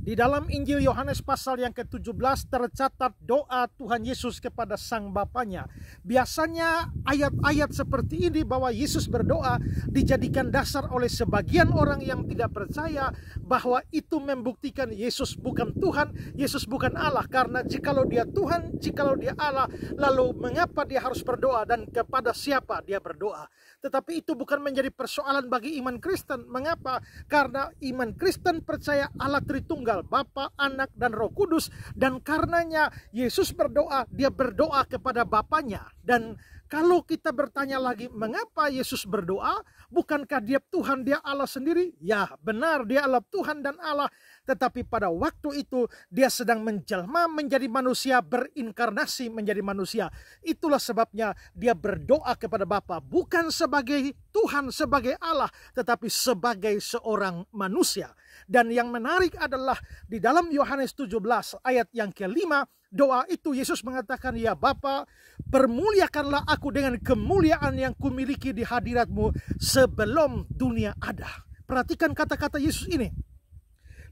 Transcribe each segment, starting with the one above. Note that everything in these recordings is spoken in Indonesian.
Di dalam Injil Yohanes pasal yang ke-17 tercatat doa Tuhan Yesus kepada sang Bapaknya. Biasanya ayat-ayat seperti ini bahwa Yesus berdoa dijadikan dasar oleh sebagian orang yang tidak percaya bahwa itu membuktikan Yesus bukan Tuhan, Yesus bukan Allah. Karena jikalau dia Tuhan, jikalau dia Allah, lalu mengapa dia harus berdoa dan kepada siapa dia berdoa? Tetapi itu bukan menjadi persoalan bagi iman Kristen. Mengapa? Karena iman Kristen percaya Allah Tritunggal tunggal Bapa, Anak, dan Roh Kudus. Dan karenanya Yesus berdoa, dia berdoa kepada Bapaknya. Dan kalau kita bertanya lagi, mengapa Yesus berdoa? Bukankah dia Tuhan, dia Allah sendiri? Ya, benar, dia Allah Tuhan dan Allah. Tetapi pada waktu itu, dia sedang menjelma menjadi manusia, berinkarnasi menjadi manusia. Itulah sebabnya dia berdoa kepada Bapa bukan sebagai Tuhan, sebagai Allah, tetapi sebagai seorang manusia. Dan yang menarik adalah di dalam Yohanes 17 ayat yang kelima, doa itu Yesus mengatakan ya Bapa permuliakanlah aku dengan kemuliaan yang kumiliki di hadiratmu sebelum dunia ada perhatikan kata-kata Yesus ini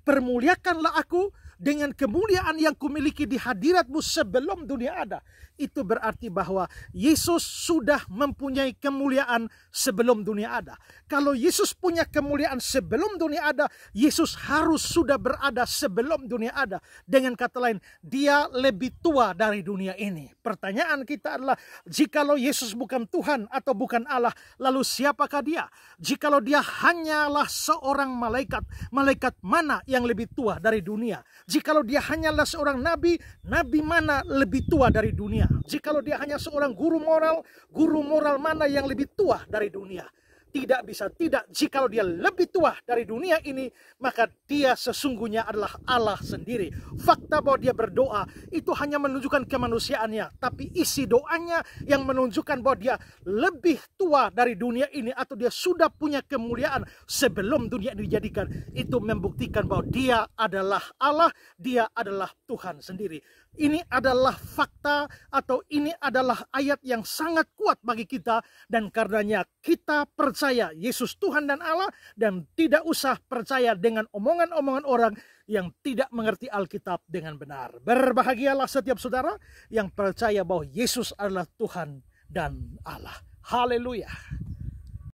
permuliakanlah aku dengan kemuliaan yang kumiliki di hadiratmu sebelum dunia ada. Itu berarti bahwa Yesus sudah mempunyai kemuliaan sebelum dunia ada. Kalau Yesus punya kemuliaan sebelum dunia ada, Yesus harus sudah berada sebelum dunia ada. Dengan kata lain, dia lebih tua dari dunia ini. Pertanyaan kita adalah, jikalau Yesus bukan Tuhan atau bukan Allah, lalu siapakah dia? Jikalau dia hanyalah seorang malaikat, malaikat mana yang lebih tua dari dunia? Jikalau dia hanyalah seorang nabi, nabi mana lebih tua dari dunia? Jikalau dia hanya seorang guru moral, guru moral mana yang lebih tua dari dunia? tidak bisa tidak jikalau dia lebih tua dari dunia ini maka dia sesungguhnya adalah Allah sendiri fakta bahwa dia berdoa itu hanya menunjukkan kemanusiaannya tapi isi doanya yang menunjukkan bahwa dia lebih tua dari dunia ini atau dia sudah punya kemuliaan sebelum dunia ini dijadikan itu membuktikan bahwa dia adalah Allah dia adalah Tuhan sendiri ini adalah fakta atau ini adalah ayat yang sangat kuat bagi kita dan karenanya kita percaya Yesus Tuhan dan Allah dan tidak usah percaya dengan omongan-omongan orang yang tidak mengerti Alkitab dengan benar. Berbahagialah setiap saudara yang percaya bahwa Yesus adalah Tuhan dan Allah. Haleluya.